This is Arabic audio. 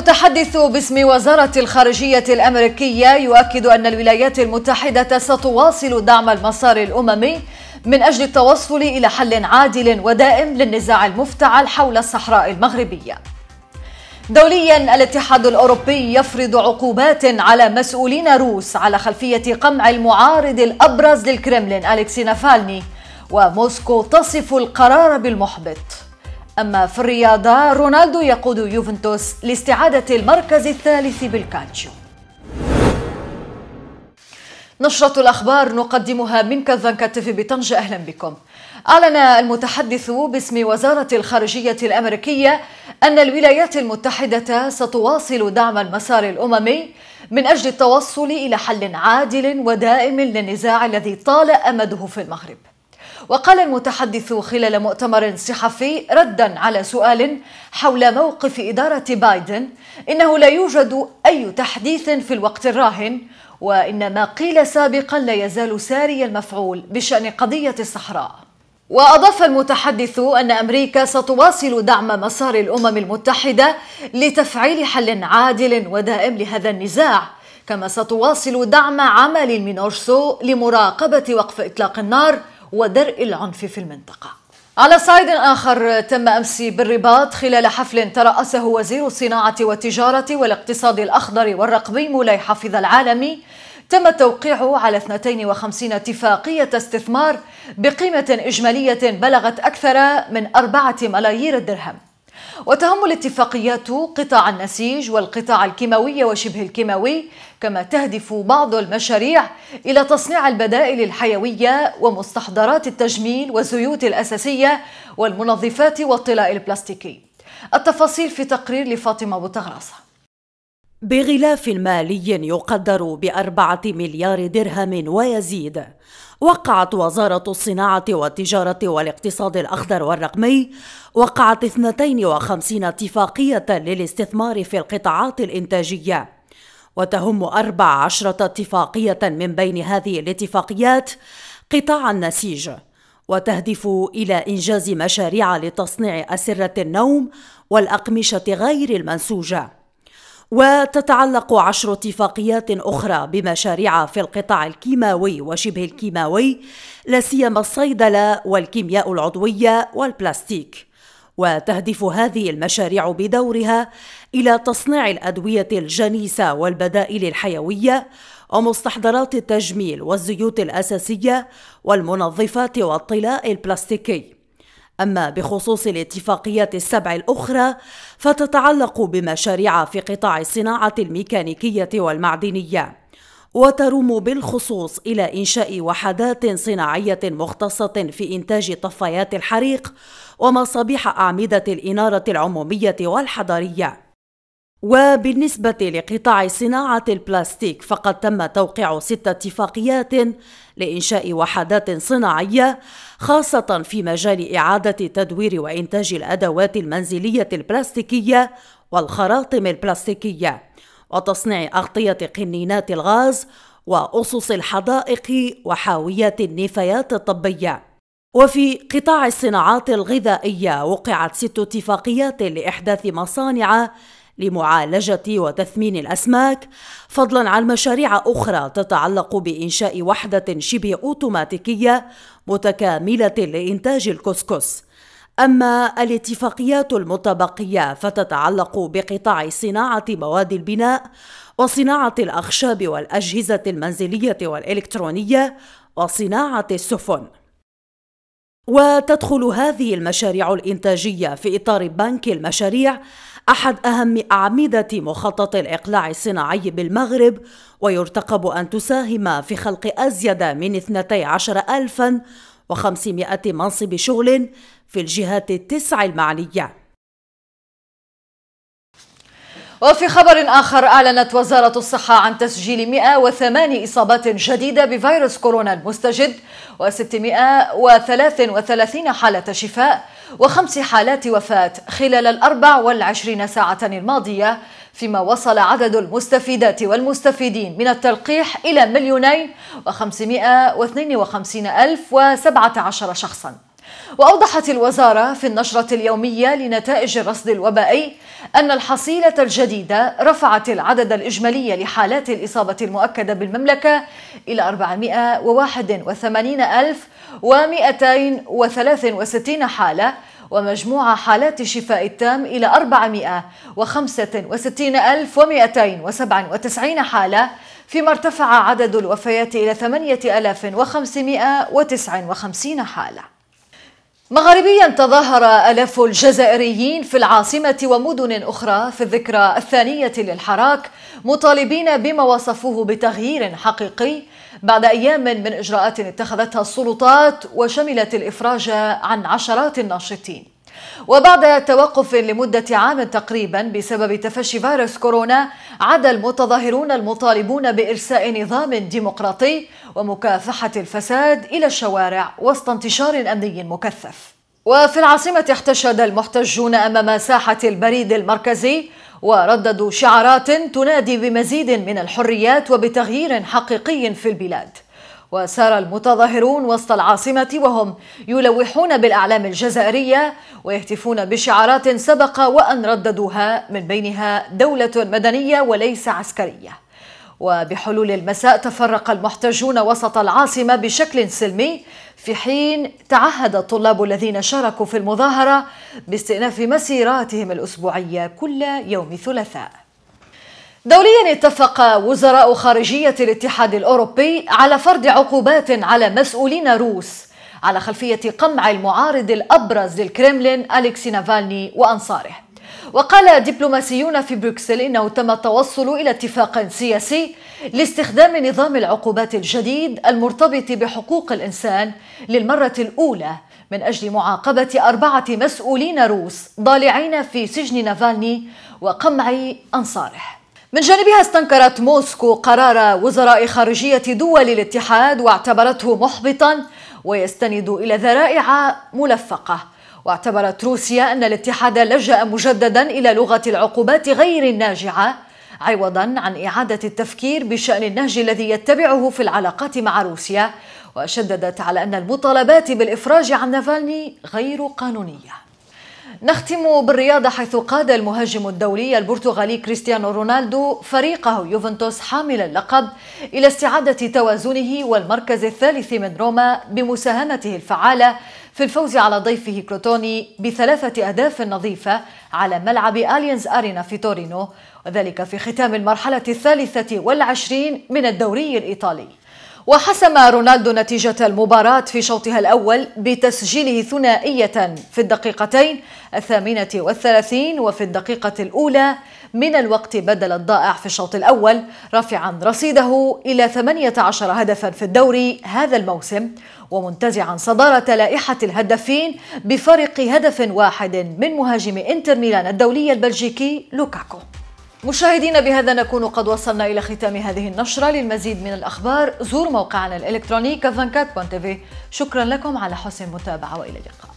المتحدث باسم وزارة الخارجية الأمريكية يؤكد أن الولايات المتحدة ستواصل دعم المسار الأممي من أجل التوصل إلى حل عادل ودائم للنزاع المفتعل حول الصحراء المغربية. دوليا الاتحاد الأوروبي يفرض عقوبات على مسؤولين روس على خلفية قمع المعارض الأبرز للكرملين أليكسي نافالني وموسكو تصف القرار بالمحبط. أما في الرياضة رونالدو يقود يوفنتوس لاستعادة المركز الثالث بالكاتشو نشرة الأخبار نقدمها من كذا تيفي بطنجة أهلا بكم أعلن المتحدث باسم وزارة الخارجية الأمريكية أن الولايات المتحدة ستواصل دعم المسار الأممي من أجل التوصل إلى حل عادل ودائم للنزاع الذي طال أمده في المغرب وقال المتحدث خلال مؤتمر صحفي ردا على سؤال حول موقف إدارة بايدن إنه لا يوجد أي تحديث في الوقت الراهن وإن ما قيل سابقا لا يزال ساري المفعول بشأن قضية الصحراء وأضاف المتحدث أن أمريكا ستواصل دعم مسار الأمم المتحدة لتفعيل حل عادل ودائم لهذا النزاع كما ستواصل دعم عمل المينورسو لمراقبة وقف إطلاق النار ودرء العنف في المنطقه على صعيد آخر تم أمس بالرباط خلال حفل ترأسه وزير الصناعة والتجارة والاقتصاد الأخضر والرقمي مولاي حافظ العالمي تم التوقيع على 52 اتفاقية استثمار بقيمة إجمالية بلغت أكثر من 4 ملايير درهم وتهم الاتفاقيات قطاع النسيج والقطاع الكيماوي وشبه الكيماوي كما تهدف بعض المشاريع إلى تصنيع البدائل الحيوية ومستحضرات التجميل والزيوت الأساسية والمنظفات والطلاء البلاستيكي التفاصيل في تقرير لفاطمة بوتغراسة بغلاف مالي يقدر بأربعة مليار درهم ويزيد وقعت وزارة الصناعة والتجارة والاقتصاد الأخضر والرقمي وقعت 52 اتفاقية للاستثمار في القطاعات الإنتاجية وتهم 14 اتفاقية من بين هذه الاتفاقيات قطاع النسيج وتهدف إلى إنجاز مشاريع لتصنيع أسرة النوم والأقمشة غير المنسوجة وتتعلق عشر اتفاقيات أخرى بمشاريع في القطاع الكيماوي وشبه الكيماوي لاسيما الصيدلة والكيمياء العضوية والبلاستيك وتهدف هذه المشاريع بدورها إلى تصنيع الأدوية الجنيسة والبدائل الحيوية ومستحضرات التجميل والزيوت الأساسية والمنظفات والطلاء البلاستيكي أما بخصوص الاتفاقيات السبع الأخرى فتتعلق بمشاريع في قطاع الصناعة الميكانيكية والمعدنية وتروم بالخصوص إلى إنشاء وحدات صناعية مختصة في إنتاج طفايات الحريق ومصابيح أعمدة الإنارة العمومية والحضرية وبالنسبة لقطاع صناعة البلاستيك فقد تم توقيع ست اتفاقيات لإنشاء وحدات صناعية خاصة في مجال إعادة تدوير وإنتاج الأدوات المنزلية البلاستيكية والخراطم البلاستيكية وتصنيع أغطية قنينات الغاز وأسس الحدائق وحاويات النفايات الطبية وفي قطاع الصناعات الغذائية وقعت ست اتفاقيات لإحداث مصانع لمعالجة وتثمين الأسماك فضلا عن مشاريع أخرى تتعلق بإنشاء وحدة شبه أوتوماتيكية متكاملة لإنتاج الكسكس أما الاتفاقيات المتبقية فتتعلق بقطاع صناعة مواد البناء وصناعة الأخشاب والأجهزة المنزلية والإلكترونية وصناعة السفن وتدخل هذه المشاريع الإنتاجية في إطار بنك المشاريع أحد أهم أعمدة مخطط الإقلاع الصناعي بالمغرب ويرتقب أن تساهم في خلق أزيد من 12 ألفاً و500 منصب شغل في الجهات التسع المعنية وفي خبر آخر أعلنت وزارة الصحة عن تسجيل 108 إصابات جديدة بفيروس كورونا المستجد و633 حالة شفاء وخمس حالات وفاة خلال الأربع والعشرين ساعة الماضية فيما وصل عدد المستفيدات والمستفيدين من التلقيح إلى مليونين وخمسمائة واثنين وخمسين ألف وسبعة عشر شخصاً وأوضحت الوزارة في النشرة اليومية لنتائج الرصد الوبائي أن الحصيلة الجديدة رفعت العدد الإجمالي لحالات الإصابة المؤكدة بالمملكة إلى 481263 حالة ومجموع حالات الشفاء التام إلى 465297 حالة فيما ارتفع عدد الوفيات إلى 8559 حالة مغربيا تظاهر ألاف الجزائريين في العاصمة ومدن أخرى في الذكرى الثانية للحراك مطالبين بما وصفوه بتغيير حقيقي بعد أيام من إجراءات اتخذتها السلطات وشملت الإفراج عن عشرات الناشطين وبعد توقف لمدة عام تقريبا بسبب تفشي فيروس كورونا عاد المتظاهرون المطالبون بإرساء نظام ديمقراطي ومكافحة الفساد إلى الشوارع وسط انتشار أمني مكثف وفي العاصمة احتشد المحتجون أمام ساحة البريد المركزي ورددوا شعارات تنادي بمزيد من الحريات وبتغيير حقيقي في البلاد وسار المتظاهرون وسط العاصمة وهم يلوحون بالأعلام الجزائرية ويهتفون بشعارات سبق وأن رددوها من بينها دولة مدنية وليس عسكرية وبحلول المساء تفرق المحتجون وسط العاصمة بشكل سلمي في حين تعهد الطلاب الذين شاركوا في المظاهرة باستئناف مسيراتهم الأسبوعية كل يوم ثلاثاء دوليا اتفق وزراء خارجية الاتحاد الأوروبي على فرض عقوبات على مسؤولين روس على خلفية قمع المعارض الأبرز للكرملين أليكسي نافالني وأنصاره وقال دبلوماسيون في بروكسل إنه تم التوصل إلى اتفاق سياسي لاستخدام نظام العقوبات الجديد المرتبط بحقوق الإنسان للمرة الأولى من أجل معاقبة أربعة مسؤولين روس ضالعين في سجن نافالني وقمع أنصاره من جانبها استنكرت موسكو قرار وزراء خارجية دول الاتحاد واعتبرته محبطا ويستند إلى ذرائع ملفقة واعتبرت روسيا أن الاتحاد لجأ مجددا إلى لغة العقوبات غير الناجعة عوضا عن إعادة التفكير بشأن النهج الذي يتبعه في العلاقات مع روسيا وشددت على أن المطالبات بالإفراج عن نافالني غير قانونية نختم بالرياضة حيث قاد المهاجم الدولي البرتغالي كريستيانو رونالدو فريقه يوفنتوس حامل اللقب إلى استعادة توازنه والمركز الثالث من روما بمساهمته الفعالة في الفوز على ضيفه كروتوني بثلاثة أهداف نظيفة على ملعب أليانز أرينا في تورينو وذلك في ختام المرحلة الثالثة والعشرين من الدوري الإيطالي وحسم رونالدو نتيجة المباراة في شوطها الأول بتسجيله ثنائية في الدقيقتين الثامنة والثلاثين وفي الدقيقة الأولى من الوقت بدل الضائع في الشوط الأول رافعا رصيده إلى 18 هدفا في الدوري هذا الموسم ومنتزعا صدارة لائحة الهدافين بفارق هدف واحد من مهاجم انتر ميلان الدولي البلجيكي لوكاكو مشاهدينا بهذا نكون قد وصلنا إلى ختام هذه النشرة للمزيد من الأخبار زور موقعنا الإلكتروني كفانكات شكرا لكم على حسن المتابعة وإلى اللقاء